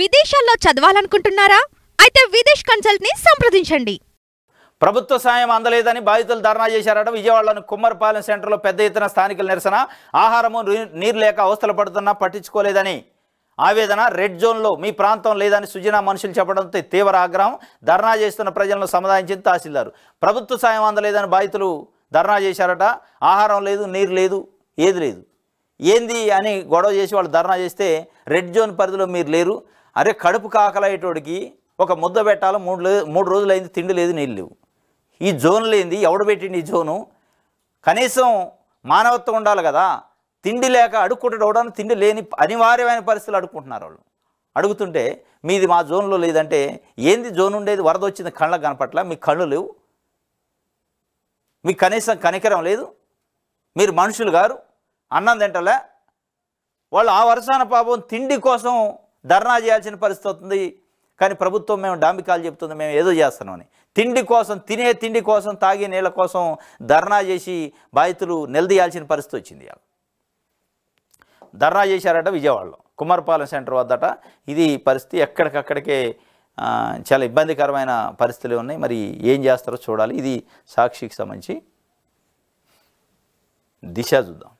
విదేశాల్లో చదవాలనుకుంటున్నారా అయితే విదేశ్ కన్సల్ట్ ని సంప్రదించండి ప్రభుత్వ సాయం అందలేదని బాధితులు ధర్నా చేశారట విజయవాడలోని కుమ్మరపాలెం సెంటర్లో పెద్ద ఎత్తున స్థానికుల నిరసన ఆహారము నీరు లేక అవస్థలు పడుతున్నా పట్టించుకోలేదని ఆవేదన రెడ్ జోన్లో మీ ప్రాంతం లేదని సుజనా మనుషులు చెప్పడంతో తీవ్ర ఆగ్రహం ధర్నా చేస్తున్న ప్రజలను సమాధానించింది తహసీల్దారు ప్రభుత్వ సాయం అందలేదని బాధితులు ధర్నా చేశారట ఆహారం లేదు నీరు లేదు ఏది లేదు ఏంది అని గొడవ చేసి వాళ్ళు ధర్నా చేస్తే రెడ్ జోన్ పరిధిలో మీరు లేరు అరే కడుపు కాకలయ్యేటోడికి ఒక ముద్ద పెట్టాలి మూడు మూడు రోజులు అయింది తిండి లేదు నీళ్ళు లేవు ఈ జోన్ లేనిది ఎవడు పెట్టింది ఈ జోను కనీసం మానవత్వం ఉండాలి కదా తిండి లేక అడుక్కుంటాడు తిండి లేని అనివార్యమైన పరిస్థితులు అడుక్కుంటున్నారు వాళ్ళు అడుగుతుంటే మీది మా జోన్లో లేదంటే ఏంది జోన్ ఉండేది వరద వచ్చింది కళ్ళకు కనపట్ల మీ కళ్ళు లేవు మీకు కనీసం కనికరం లేదు మీరు మనుషులు గారు అన్నం తింటలే వాళ్ళు ఆ వర్షాన పాపం తిండి కోసం ధర్నా చేయాల్సిన పరిస్థితి వస్తుంది కానీ ప్రభుత్వం మేము డాంబికాలు చెప్తుంది మేము ఏదో చేస్తున్నామని తిండి కోసం తినే తిండి కోసం తాగే నీళ్ళ కోసం ధర్నా చేసి బాధితులు నిలదీయాల్సిన పరిస్థితి వచ్చింది ధర్నా చేశారట విజయవాడలో కుమార్పాలెం సెంటర్ వద్దట ఇది పరిస్థితి ఎక్కడికక్కడికే చాలా ఇబ్బందికరమైన పరిస్థితులు ఉన్నాయి మరి ఏం చేస్తారో చూడాలి ఇది సాక్షికి సంబంధించి దిశ చూద్దాం